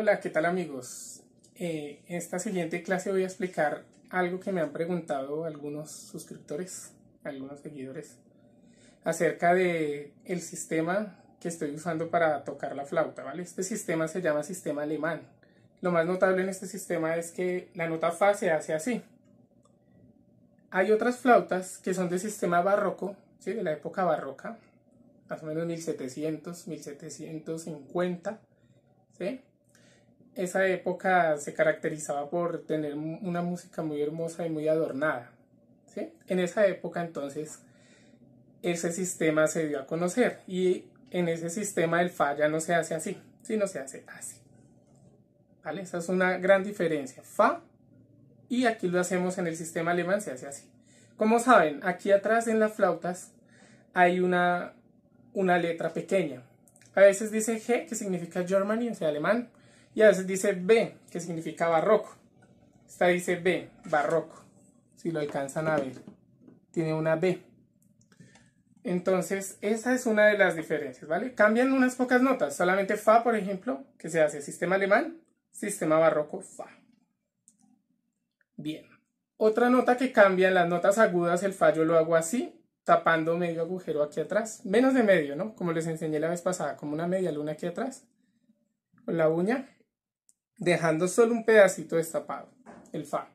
Hola, ¿qué tal amigos? Eh, en esta siguiente clase voy a explicar algo que me han preguntado algunos suscriptores, algunos seguidores, acerca de el sistema que estoy usando para tocar la flauta, ¿vale? Este sistema se llama sistema alemán. Lo más notable en este sistema es que la nota fa se hace así. Hay otras flautas que son de sistema barroco, ¿sí? de la época barroca, más o menos 1700, 1750, ¿sí? esa época se caracterizaba por tener una música muy hermosa y muy adornada. En esa época entonces ese sistema se dio a conocer y en ese sistema el fa ya no se hace así, sino se hace así. ¿Vale? Esa es una gran diferencia. Fa y aquí lo hacemos en el sistema alemán, se hace así. Como saben, aquí atrás en las flautas hay una, una letra pequeña. A veces dice G, que significa Germany, o sea, alemán, y a veces dice B, que significa barroco. Esta dice B, barroco. Si lo alcanzan a ver. Tiene una B. Entonces, esa es una de las diferencias, ¿vale? Cambian unas pocas notas. Solamente Fa, por ejemplo, que se hace sistema alemán, sistema barroco, Fa. Bien. Otra nota que cambia en las notas agudas, el Fa yo lo hago así, tapando medio agujero aquí atrás. Menos de medio, ¿no? Como les enseñé la vez pasada, como una media luna aquí atrás. Con la uña dejando solo un pedacito destapado, el fa.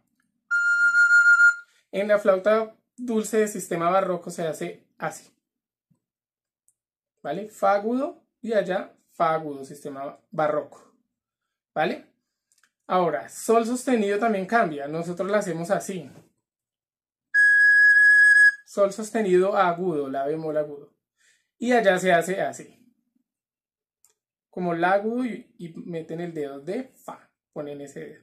En la flauta dulce de sistema barroco se hace así. ¿Vale? Fa agudo y allá fa agudo, sistema barroco. ¿Vale? Ahora, sol sostenido también cambia. Nosotros lo hacemos así. Sol sostenido agudo, la bemol agudo. Y allá se hace así como la agudo y, meten el dedo de fa, ponen ese dedo.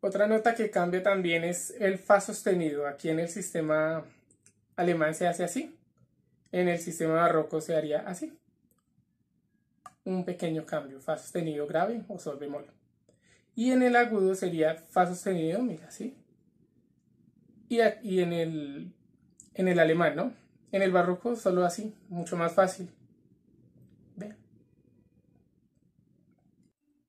Otra nota que cambia también es el fa sostenido. Aquí en el sistema alemán se hace así. En el sistema barroco se haría así. Un pequeño cambio, fa sostenido grave o sol bemol. Y en el agudo sería fa sostenido, mira, así. Y, aquí en, el, en el alemán, ¿no? En el barroco solo así, mucho más fácil.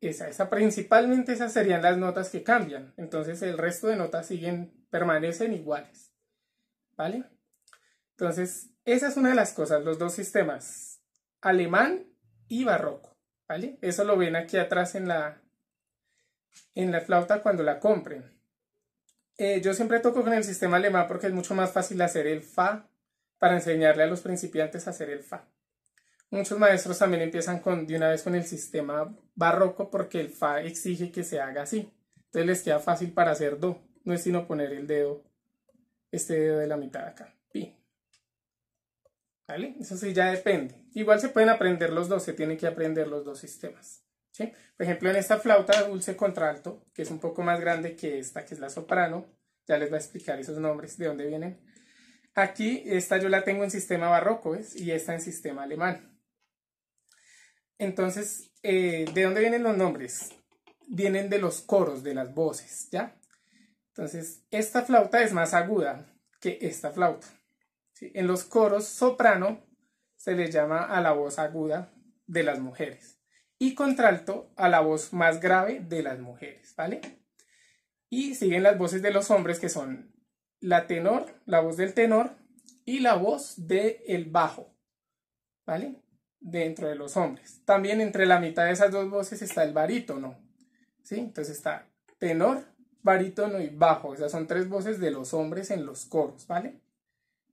Esa, esa, principalmente esas serían las notas que cambian. Entonces el resto de notas siguen, permanecen iguales. ¿Vale? Entonces, esa es una de las cosas, los dos sistemas, alemán y barroco. ¿Vale? Eso lo ven aquí atrás en la, en la flauta cuando la compren. Eh, yo siempre toco con el sistema alemán porque es mucho más fácil hacer el fa para enseñarle a los principiantes a hacer el fa. Muchos maestros también empiezan con, de una vez con el sistema barroco porque el fa exige que se haga así. Entonces les queda fácil para hacer do. No es sino poner el dedo, este dedo de la mitad acá. Pi. ¿Vale? Eso sí ya depende. Igual se pueden aprender los dos, se tienen que aprender los dos sistemas. ¿sí? Por ejemplo, en esta flauta dulce contralto, que es un poco más grande que esta, que es la soprano, ya les voy a explicar esos nombres, de dónde vienen. Aquí, esta yo la tengo en sistema barroco, ¿ves? Y esta en sistema alemán. Entonces, eh, ¿de dónde vienen los nombres? Vienen de los coros, de las voces, ¿ya? Entonces, esta flauta es más aguda que esta flauta. En los coros, soprano se le llama a la voz aguda de las mujeres y contralto a la voz más grave de las mujeres, ¿vale? Y siguen las voces de los hombres que son la tenor, la voz del tenor y la voz del el bajo, ¿vale? dentro de los hombres. También entre la mitad de esas dos voces está el barítono, ¿sí? Entonces está tenor, barítono y bajo. Esas son tres voces de los hombres en los coros, ¿vale?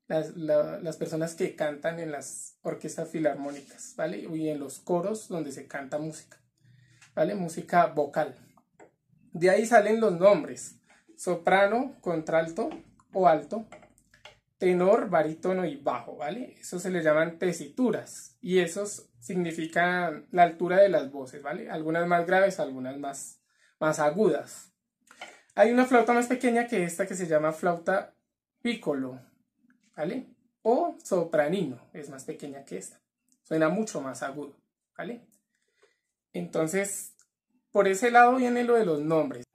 Las, las personas que cantan en las orquestas filarmónicas, ¿vale? Y en los coros donde se canta música, ¿vale? Música vocal. De ahí salen los nombres, soprano, contralto o alto, tenor, barítono y bajo, ¿vale? Eso se le llaman tesituras y eso significan la altura de las voces, ¿vale? Algunas más graves, algunas más, más agudas. Hay una flauta más pequeña que esta que se llama flauta piccolo, ¿vale? O sopranino, es más pequeña que esta. Suena mucho más agudo, ¿vale? Entonces, por ese lado viene lo de los nombres.